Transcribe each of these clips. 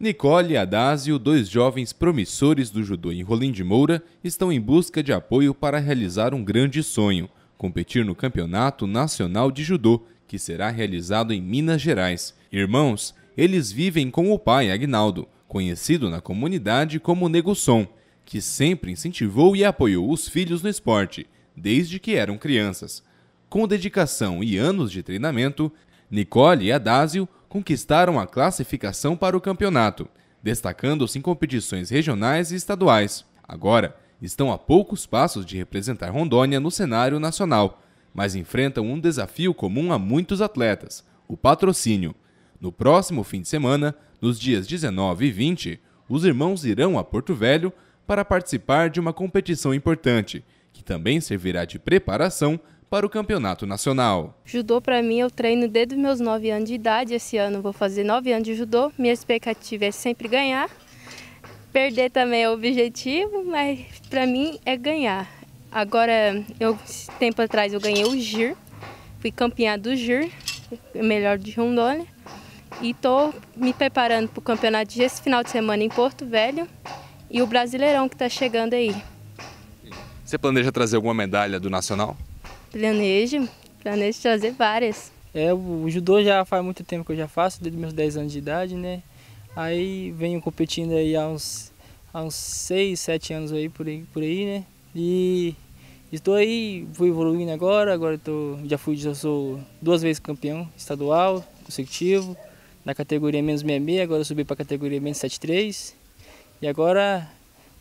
Nicole e Adásio, dois jovens promissores do judô em Rolim de Moura, estão em busca de apoio para realizar um grande sonho, competir no Campeonato Nacional de Judô, que será realizado em Minas Gerais. Irmãos, eles vivem com o pai Agnaldo, conhecido na comunidade como Negoçom, que sempre incentivou e apoiou os filhos no esporte, desde que eram crianças. Com dedicação e anos de treinamento, Nicole e Adásio conquistaram a classificação para o campeonato, destacando-se em competições regionais e estaduais. Agora, estão a poucos passos de representar Rondônia no cenário nacional, mas enfrentam um desafio comum a muitos atletas: o patrocínio. No próximo fim de semana, nos dias 19 e 20, os irmãos irão a Porto Velho para participar de uma competição importante, que também servirá de preparação para o campeonato nacional. Judô para mim eu treino desde os meus 9 anos de idade, esse ano vou fazer 9 anos de judô, minha expectativa é sempre ganhar, perder também é o objetivo, mas para mim é ganhar. Agora, eu tempo atrás eu ganhei o GIR, fui campeã do GIR, melhor de Rondônia, e tô me preparando para o campeonato de esse final de semana em Porto Velho e o Brasileirão que está chegando aí. Você planeja trazer alguma medalha do Nacional? Planejo, planejo fazer várias. É, o judô já faz muito tempo que eu já faço, desde meus 10 anos de idade, né? Aí venho competindo aí há uns, há uns 6, 7 anos aí por, aí por aí, né? E estou aí, vou evoluindo agora, agora tô, já fui, já sou duas vezes campeão estadual, consecutivo, na categoria menos 66, agora subi para a categoria menos 73. E agora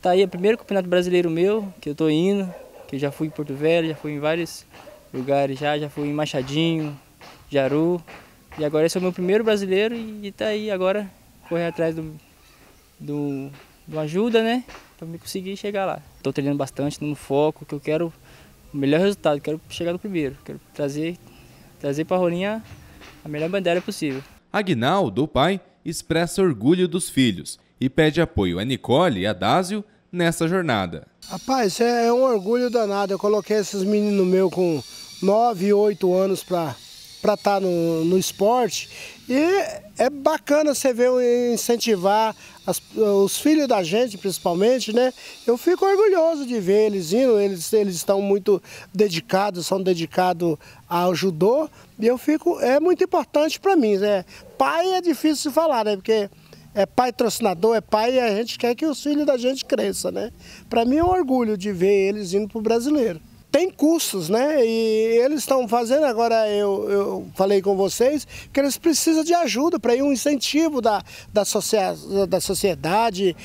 tá aí o primeiro campeonato brasileiro meu, que eu tô indo, que já fui em Porto Velho, já fui em vários lugares já, já fui em Machadinho, Jaru. E agora esse é o meu primeiro brasileiro e está aí agora correr atrás do, do, do ajuda, né? Para me conseguir chegar lá. Estou treinando bastante, no foco, que eu quero o melhor resultado, quero chegar no primeiro, quero trazer, trazer para a Rolinha a melhor bandeira possível. Agnaldo, o pai, expressa orgulho dos filhos e pede apoio a Nicole e a Dásio nessa jornada. Rapaz, é, é um orgulho danado. Eu coloquei esses meninos meu com 9, 8 anos para para estar tá no, no esporte. E é bacana você ver incentivar as, os filhos da gente, principalmente, né? Eu fico orgulhoso de ver eles indo, eles, eles estão muito dedicados, são dedicados ao judô. E eu fico, é muito importante para mim, né? Pai é difícil de falar, né? Porque é patrocinador, é pai e a gente quer que os filhos da gente cresçam, né? Para mim é um orgulho de ver eles indo para o brasileiro. Tem custos, né? E eles estão fazendo, agora eu, eu falei com vocês, que eles precisam de ajuda para ir um incentivo da, da, socia da sociedade,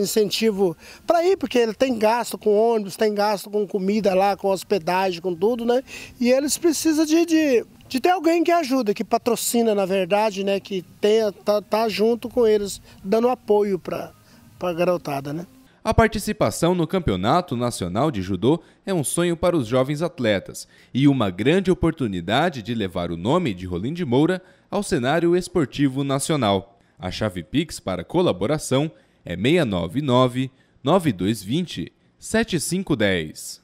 incentivo para ir, porque ele tem gasto com ônibus, tem gasto com comida lá, com hospedagem, com tudo, né? E eles precisam de, de de ter alguém que ajuda, que patrocina, na verdade, né? Que tenha, tá, tá junto com eles, dando apoio para a garotada, né? A participação no Campeonato Nacional de Judô é um sonho para os jovens atletas e uma grande oportunidade de levar o nome de Rolim de Moura ao cenário esportivo nacional. A chave Pix para colaboração é 699 9220 7510.